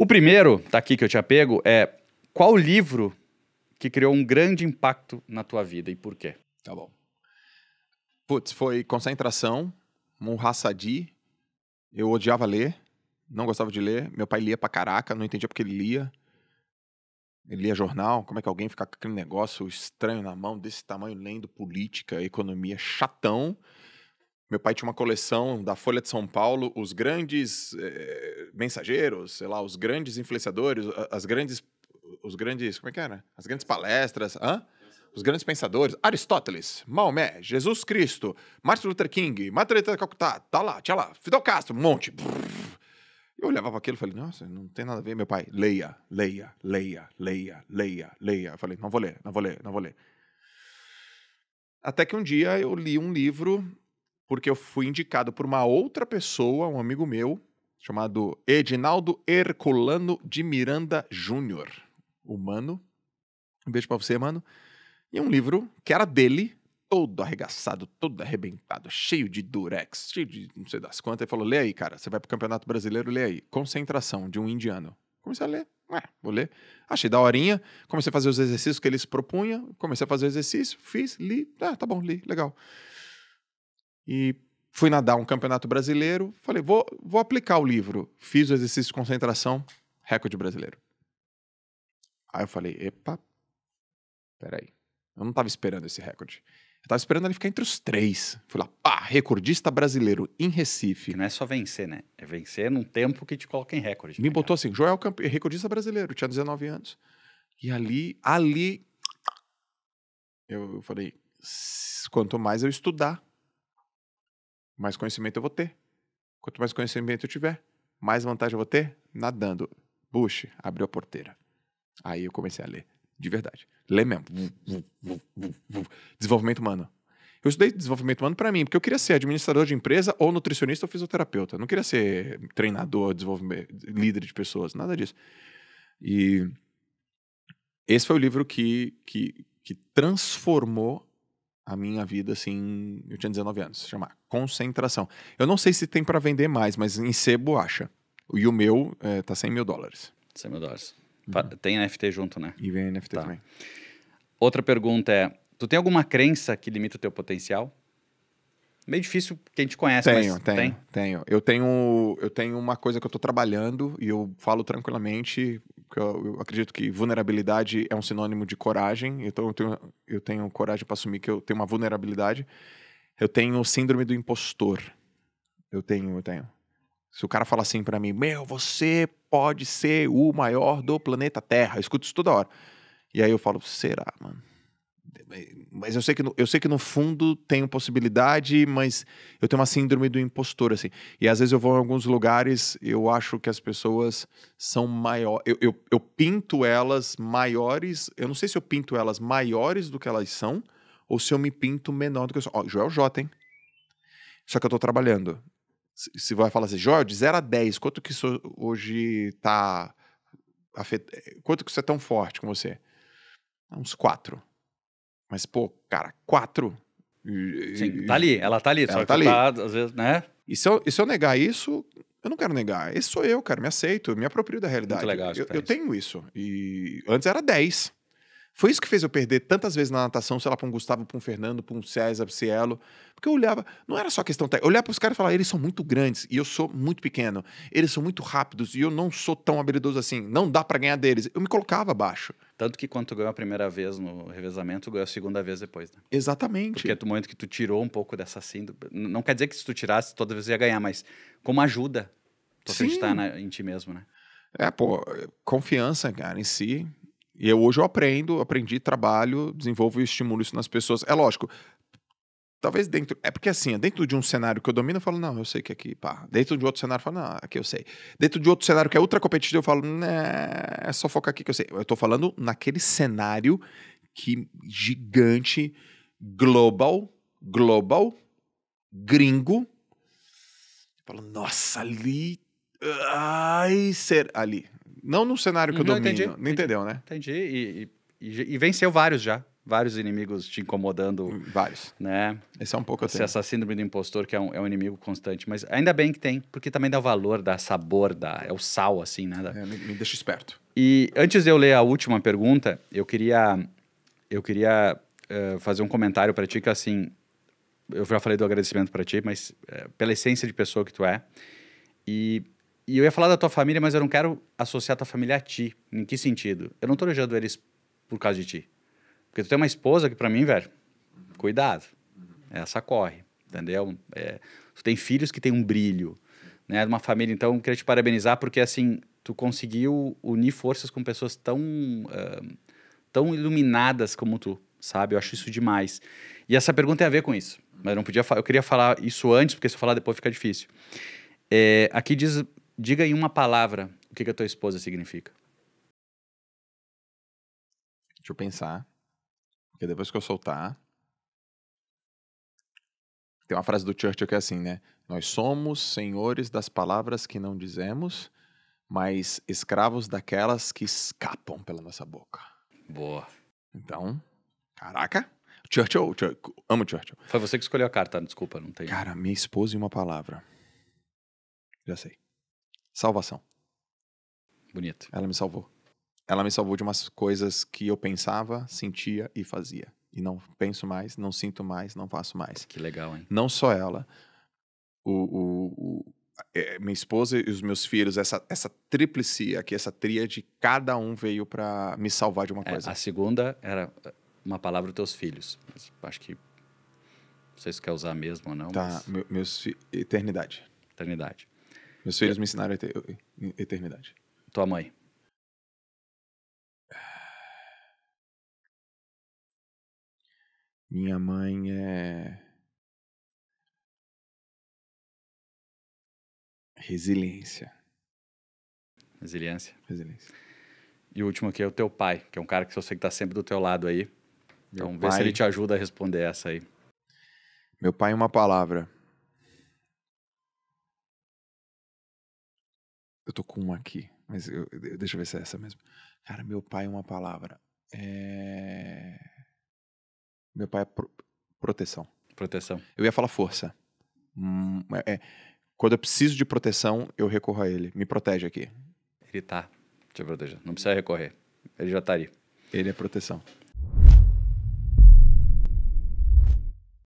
O primeiro, tá aqui que eu te apego, é qual livro que criou um grande impacto na tua vida e por quê? Tá bom. Putz, foi Concentração, Munhasadi. Eu odiava ler, não gostava de ler. Meu pai lia pra caraca, não entendia porque ele lia. Ele lia jornal, como é que alguém fica com aquele negócio estranho na mão, desse tamanho, lendo política, economia, chatão. Meu pai tinha uma coleção da Folha de São Paulo, os grandes eh, mensageiros, sei lá, os grandes influenciadores, as grandes. Os grandes. Como é que era? As grandes palestras. Hã? Os grandes pensadores. Aristóteles, Maomé, Jesus Cristo, Martin Luther King, Matreta de Calcutá, tá lá, tinha lá, Fidel Castro, um monte. Eu olhava para aquilo e falei, nossa, não tem nada a ver. Meu pai, leia, leia, leia, leia, leia, leia. Eu falei, não vou ler, não vou ler, não vou ler. Até que um dia eu li um livro porque eu fui indicado por uma outra pessoa, um amigo meu, chamado Edinaldo Herculano de Miranda Júnior. Humano. Um beijo para você, mano. E um livro que era dele, todo arregaçado, todo arrebentado, cheio de durex, cheio de não sei das quantas. Ele falou: lê aí, cara, você vai pro Campeonato Brasileiro, lê aí. Concentração de um indiano. Comecei a ler. Ué, ah, vou ler. Achei da horinha, comecei a fazer os exercícios que eles propunham, comecei a fazer o exercício, fiz, li. Ah, tá bom, li, legal e fui nadar um campeonato brasileiro. Falei, vou, vou aplicar o livro. Fiz o exercício de concentração, recorde brasileiro. Aí eu falei, epa, peraí. Eu não estava esperando esse recorde. Eu tava esperando ele ficar entre os três. Fui lá, pá, recordista brasileiro em Recife. Que não é só vencer, né? É vencer num tempo que te coloca em recorde. Me né, botou cara? assim, Joel Camp... recordista brasileiro, tinha 19 anos. E ali, ali, eu falei, quanto mais eu estudar, mais conhecimento eu vou ter. Quanto mais conhecimento eu tiver, mais vantagem eu vou ter nadando. Bush abriu a porteira. Aí eu comecei a ler, de verdade. Ler mesmo. Desenvolvimento humano. Eu estudei desenvolvimento humano para mim, porque eu queria ser administrador de empresa ou nutricionista ou fisioterapeuta. Eu não queria ser treinador, líder de pessoas, nada disso. E esse foi o livro que, que, que transformou a minha vida, assim, eu tinha 19 anos, se chamar Concentração. Eu não sei se tem para vender mais, mas em sebo acha. E o meu é, tá 100 mil dólares. 100 mil dólares. Uhum. Tem NFT junto, né? E vem NFT tá. também. Outra pergunta é, tu tem alguma crença que limita o teu potencial? Meio difícil quem te conhece, tenho, mas tenho, tem? tenho. Eu tenho, eu tenho uma coisa que eu estou trabalhando e eu falo tranquilamente porque eu, eu, acredito que vulnerabilidade é um sinônimo de coragem, então eu tenho, eu tenho coragem para assumir que eu tenho uma vulnerabilidade. Eu tenho síndrome do impostor. Eu tenho, eu tenho. Se o cara falar assim para mim, meu, você pode ser o maior do planeta Terra, eu escuto isso toda hora. E aí eu falo, será, mano? mas eu sei que no, eu sei que no fundo tem possibilidade, mas eu tenho uma síndrome do impostor assim. E às vezes eu vou em alguns lugares, eu acho que as pessoas são maiores, eu, eu, eu, pinto elas maiores, eu não sei se eu pinto elas maiores do que elas são ou se eu me pinto menor do que eu sou. Ó, Joel J, hein? Só que eu tô trabalhando. Se, vai falar assim, Joel, de 0 a 10, quanto que isso hoje tá afet... quanto que isso é tão forte com você? Uns quatro mas, pô, cara, quatro. Sim, tá ali, ela tá ali, ela só tá ali. Tá, às vezes, né? E se eu, e se eu negar isso, eu não quero negar. Esse sou eu, cara, me aceito, me aproprio da realidade. Muito legal, eu, eu tenho isso. E antes era 10. Foi isso que fez eu perder tantas vezes na natação, sei lá, pra um Gustavo, pra um Fernando, pra um César, pra Cielo. Porque eu olhava, não era só questão técnica. Eu olhava pros caras e falava, eles são muito grandes e eu sou muito pequeno. Eles são muito rápidos e eu não sou tão habilidoso assim. Não dá para ganhar deles. Eu me colocava abaixo. Tanto que quando tu ganhou a primeira vez no revezamento, tu ganhou a segunda vez depois, né? Exatamente. Porque é o momento que tu tirou um pouco dessa síndrome. Não quer dizer que se tu tirasse, toda vez ia ganhar, mas como ajuda tu acreditar na, em ti mesmo, né? É, pô, confiança, cara, em si. E eu, hoje eu aprendo, aprendi, trabalho, desenvolvo e estimulo isso nas pessoas. É lógico, Talvez dentro. É porque assim, dentro de um cenário que eu domino, eu falo, não, eu sei que aqui, pá. Dentro de outro cenário, eu falo, não, aqui eu sei. Dentro de outro cenário que é ultra competitivo, eu falo, né, é só focar aqui que eu sei. Eu tô falando naquele cenário que gigante, global, global, gringo. Eu falo, nossa, ali. Ai, ser. Ali. Não no cenário que uhum, eu domino. Entendi, não entendi, entendeu, né? Entendi. E, e, e venceu vários já vários inimigos te incomodando. Hum, vários. Né? Esse é um pouco assim. Essa síndrome do impostor, que é um, é um inimigo constante. Mas ainda bem que tem, porque também dá valor, dá sabor, dá, é o sal, assim, né? Da... É, me, me deixa esperto. E antes de eu ler a última pergunta, eu queria, eu queria uh, fazer um comentário para ti, que assim, eu já falei do agradecimento para ti, mas uh, pela essência de pessoa que tu é. E e eu ia falar da tua família, mas eu não quero associar tua família a ti. Em que sentido? Eu não estou elogiando eles por causa de ti. Porque tu tem uma esposa que, para mim, velho, cuidado. Essa corre, entendeu? É, tu tem filhos que tem um brilho, né? Uma família. Então, queria te parabenizar porque, assim, tu conseguiu unir forças com pessoas tão, uh, tão iluminadas como tu, sabe? Eu acho isso demais. E essa pergunta tem a ver com isso. Mas eu não podia Eu queria falar isso antes, porque se eu falar depois fica difícil. É, aqui diz: diga em uma palavra o que, que a tua esposa significa. Deixa eu pensar. Porque depois que eu soltar. Tem uma frase do Churchill que é assim, né? Nós somos senhores das palavras que não dizemos, mas escravos daquelas que escapam pela nossa boca. Boa. Então, caraca. Churchill, Churchill, amo Churchill. Foi você que escolheu a carta, desculpa, não tem. Cara, minha esposa e uma palavra. Já sei. Salvação. Bonito. Ela me salvou ela me salvou de umas coisas que eu pensava, sentia e fazia. E não penso mais, não sinto mais, não faço mais. Que legal, hein? Não só ela. O, o, o é, minha esposa e os meus filhos, essa, essa tríplice aqui, essa tríade, cada um veio para me salvar de uma é, coisa. a segunda era eh, uma palavra dos teus filhos. Acho que. Não sei se quer usar mesmo ou não. Tá, mas... meu, meus filhos. Eternidade. Eternidade. Meus filhos me ensinaram eternidade. Tua mãe. Minha mãe é. Resiliência. Resiliência. Resiliência. E o último aqui é o teu pai, que é um cara que eu sei que tá sempre do teu lado aí. Meu então, pai... vê se ele te ajuda a responder essa aí. Meu pai, uma palavra. Eu tô com uma aqui, mas eu, deixa eu ver se é essa mesmo. Cara, meu pai, uma palavra. É. Meu pai é pro... proteção. Proteção. Eu ia falar força. Hum, é, é, quando eu preciso de proteção, eu recorro a ele. Me protege aqui. Ele tá te protegendo. Não precisa recorrer. Ele já tá ali. Ele é proteção.